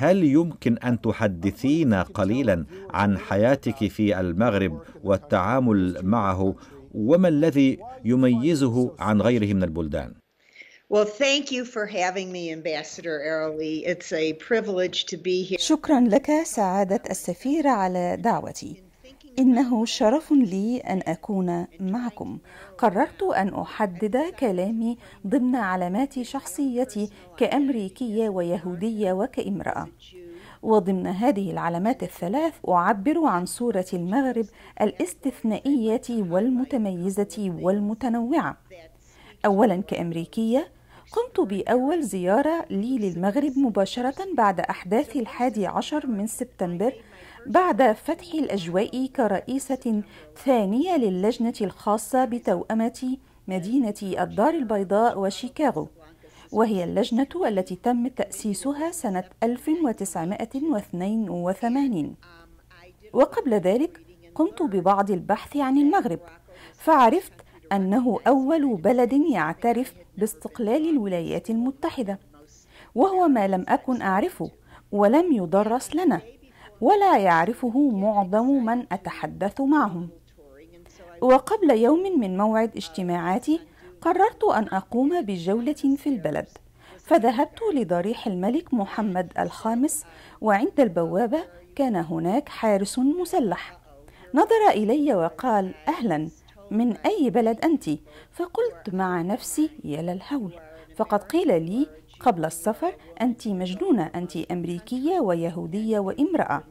هل يمكن ان تحدثينا قليلا عن حياتك في المغرب والتعامل معه وما الذي يميزه عن غيره من البلدان شكرا لك سعادة السفيرة على دعوتي إنه شرف لي أن أكون معكم. قررت أن أحدد كلامي ضمن علامات شخصيتي كأمريكية ويهودية وكامرأة. وضمن هذه العلامات الثلاث أعبر عن صورة المغرب الاستثنائية والمتميزة والمتنوعة. أولا كأمريكية قمت بأول زيارة لي للمغرب مباشرة بعد أحداث الحادي عشر من سبتمبر بعد فتح الأجواء كرئيسة ثانية للجنة الخاصة بتوأمة مدينة الدار البيضاء وشيكاغو وهي اللجنة التي تم تأسيسها سنة 1982 وقبل ذلك قمت ببعض البحث عن المغرب فعرفت أنه أول بلد يعترف باستقلال الولايات المتحدة وهو ما لم أكن أعرفه ولم يدرس لنا ولا يعرفه معظم من أتحدث معهم وقبل يوم من موعد اجتماعاتي قررت أن أقوم بجولة في البلد فذهبت لضريح الملك محمد الخامس وعند البوابة كان هناك حارس مسلح نظر إلي وقال أهلا من أي بلد أنت؟ فقلت مع نفسي يا للهول فقد قيل لي قبل السفر أنت مجنونة أنت أمريكية ويهودية وامرأة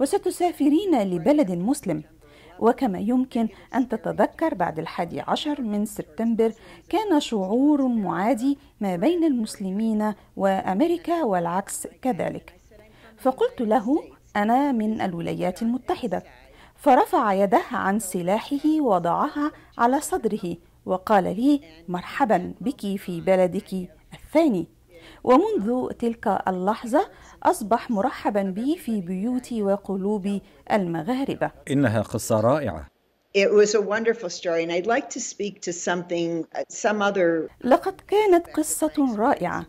وستسافرين لبلد مسلم وكما يمكن أن تتذكر بعد الحادي عشر من سبتمبر كان شعور معادي ما بين المسلمين وأمريكا والعكس كذلك فقلت له أنا من الولايات المتحدة فرفع يده عن سلاحه وضعها على صدره وقال لي مرحبا بك في بلدك الثاني ومنذ تلك اللحظة أصبح مرحبا بي في بيوت وقلوب المغاربة إنها قصة رائعة It was a wonderful story and I'd like to speak to something uh, some other لقد كانت قصة رائعة